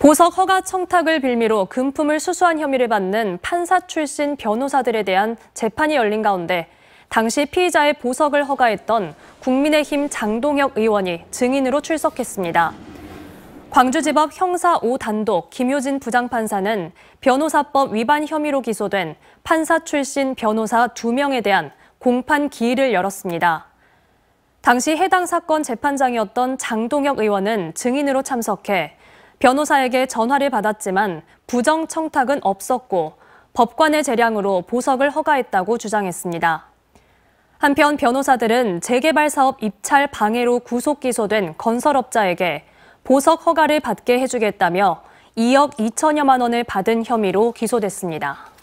보석 허가 청탁을 빌미로 금품을 수수한 혐의를 받는 판사 출신 변호사들에 대한 재판이 열린 가운데 당시 피의자의 보석을 허가했던 국민의힘 장동혁 의원이 증인으로 출석했습니다. 광주지법 형사 5단독 김효진 부장판사는 변호사법 위반 혐의로 기소된 판사 출신 변호사 2명에 대한 공판 기일을 열었습니다. 당시 해당 사건 재판장이었던 장동혁 의원은 증인으로 참석해 변호사에게 전화를 받았지만 부정 청탁은 없었고 법관의 재량으로 보석을 허가했다고 주장했습니다. 한편 변호사들은 재개발 사업 입찰 방해로 구속 기소된 건설업자에게 보석 허가를 받게 해주겠다며 2억 2천여만 원을 받은 혐의로 기소됐습니다.